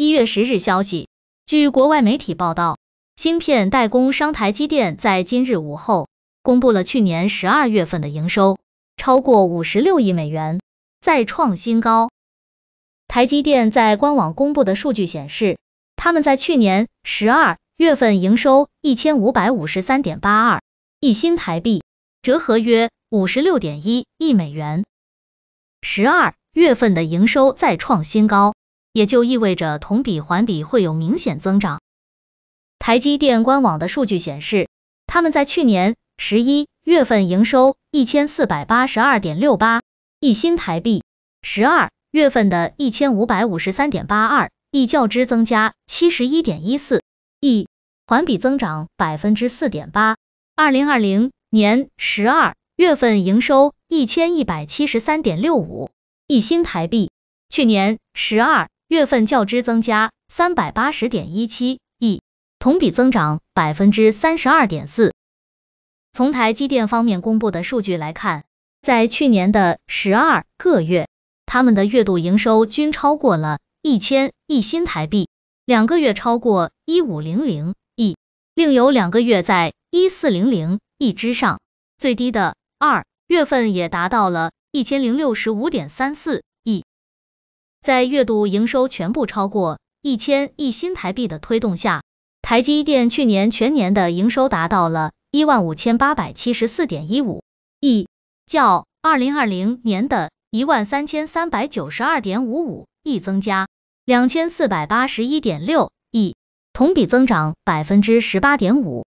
一月十日消息，据国外媒体报道，芯片代工商台积电在今日午后公布了去年十二月份的营收，超过五十六亿美元，再创新高。台积电在官网公布的数据显示，他们在去年十二月份营收一千五百五十三点八二亿新台币，折合约五十六点一亿美元，十二月份的营收再创新高。也就意味着同比、环比会有明显增长。台积电官网的数据显示，他们在去年十一月份营收一千四百八十二点六八亿新台币，十二月份的一千五百五十三点八二亿，较之增加七十一点一四亿，环比增长百分之四点八。二零二零年十二月份营收一千一百七十三点六五亿新台币，去年十二。月份较之增加三百八十点一七亿，同比增长百分之三十二点四。从台积电方面公布的数据来看，在去年的十二个月，他们的月度营收均超过了一千亿新台币，两个月超过一五零零亿，另有两个月在一四零零亿之上，最低的二月份也达到了一千零六十五点三四。在月度营收全部超过一千亿新台币的推动下，台积电去年全年的营收达到了一万五千八百七十四点一五亿，较二零二零年的一万三千三百九十二点五五亿增加两千四百八十一点六亿，同比增长百分之十八点五。